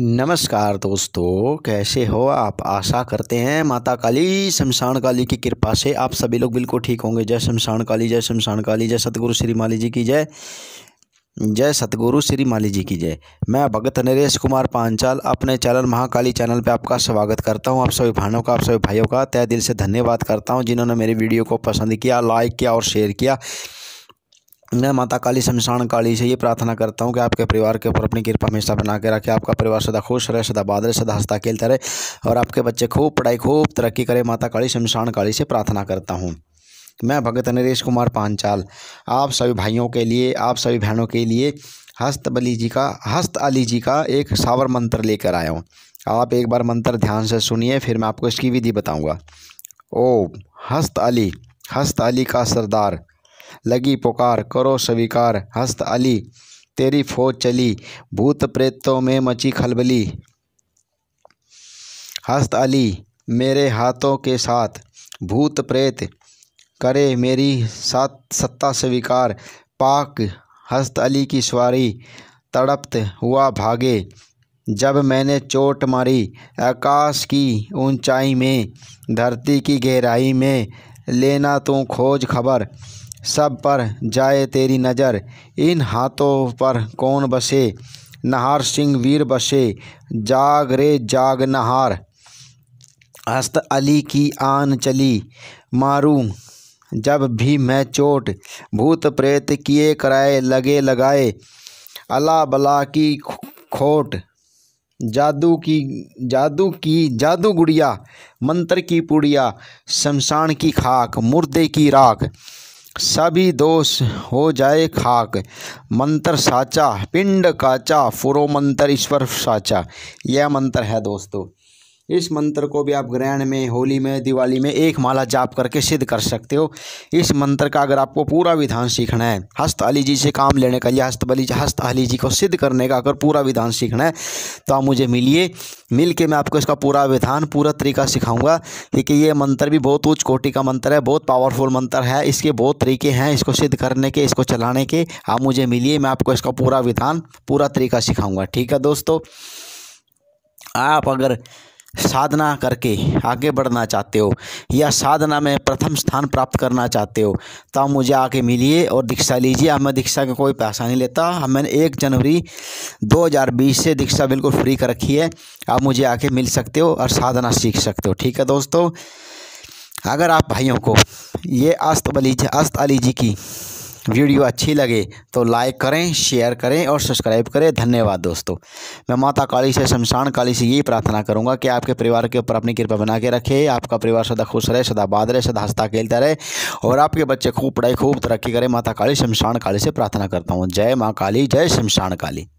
नमस्कार दोस्तों कैसे हो आप आशा करते हैं माता काली शमशान काली की कृपा से आप सभी लोग बिल्कुल ठीक होंगे जय शमशान काली जय शमशान काली जय सतगुरु श्री माली जी की जय जय सतगुरु श्री माली जी की जय मैं भगत नरेश कुमार पांचाल अपने चैनल महाकाली चैनल पे आपका स्वागत करता हूं आप सभी बहनों का आप सभी भाइयों का तय दिल से धन्यवाद करता हूँ जिन्होंने मेरे वीडियो को पसंद किया लाइक किया और शेयर किया मैं माता काली शमशान काली से ये प्रार्थना करता हूँ कि आपके परिवार के ऊपर अपनी कृपा हमेशा बना के रखे आपका परिवार सदा खुश रहे सदा बाद रहे सदा हंसता खेलता रहे और आपके बच्चे खूब पढ़ाई खूब तरक्की करें माता काली शमशान काली से प्रार्थना करता हूँ मैं भगत नरेश कुमार पांचाल आप सभी भाइयों के लिए आप सभी बहनों के लिए हस्त बली जी का हस्त अली जी का एक सावर मंत्र लेकर आया हूँ आप एक बार मंत्र ध्यान से सुनिए फिर मैं आपको इसकी विधि बताऊँगा ओ हस्त अली हस्त अली का सरदार लगी पुकार करो स्वीकार हस्त अली तेरी फौज चली भूत प्रेतों में मची खलबली हस्त अली मेरे हाथों के साथ भूत प्रेत करे मेरी सात सत्ता स्वीकार पाक हस्त अली की सवारी तड़पत हुआ भागे जब मैंने चोट मारी आकाश की ऊंचाई में धरती की गहराई में लेना तू खोज खबर सब पर जाए तेरी नज़र इन हाथों पर कौन बसे नहार सिंह वीर बसे जाग रे जाग नहार हस्त अली की आन चली मारूं जब भी मैं चोट भूत प्रेत किए कराए लगे लगाए अला बला की खोट जादू की जादू की जादू गुड़िया मंत्र की पुड़िया शमशान की खाक मुर्दे की राख सभी दोष हो जाए खाक मंत्र साचा पिंड काचा फुरो मंत्र ईश्वर साचा यह मंत्र है दोस्तों इस मंत्र को भी आप ग्रहण में होली में दिवाली में एक माला जाप करके सिद्ध कर सकते हो इस मंत्र का अगर आपको पूरा विधान सीखना है हस्त अली जी से काम लेने का या हस्तबली हस्त अली जी को सिद्ध करने का अगर पूरा विधान सीखना है तो आप मुझे मिलिए मिल के मैं आपको इसका पूरा विधान पूरा तरीका सिखाऊंगा क्योंकि ये मंत्र भी बहुत उच्च कोटि का मंत्र है बहुत पावरफुल मंत्र है इसके बहुत तरीके हैं इसको सिद्ध करने के इसको चलाने के आप मुझे मिलिए मैं आपको इसका पूरा विधान पूरा तरीका सिखाऊँगा ठीक है दोस्तों आप अगर साधना करके आगे बढ़ना चाहते हो या साधना में प्रथम स्थान प्राप्त करना चाहते हो तो आप मुझे आके मिलिए और दीक्षा लीजिए अब मैं दीक्षा का कोई पैसा नहीं लेता हम मैंने एक जनवरी 2020 से दीक्षा बिल्कुल फ्री कर रखी है आप मुझे आके मिल सकते हो और साधना सीख सकते हो ठीक है दोस्तों अगर आप भाइयों को ये अस्त बली अस्त अली जी की वीडियो अच्छी लगे तो लाइक करें शेयर करें और सब्सक्राइब करें धन्यवाद दोस्तों मैं माता काली से शमशान काली से यही प्रार्थना करूँगा कि आपके परिवार के ऊपर अपनी कृपा बना के रखे आपका परिवार सदा खुश रहे सदा बाद रहे सदा हंसता खेलता रहे और आपके बच्चे खूब पढ़ाई खूब तरक्की करें माता काली शमशान काली से प्रार्थना करता हूँ जय माँ काली जय शमशान काली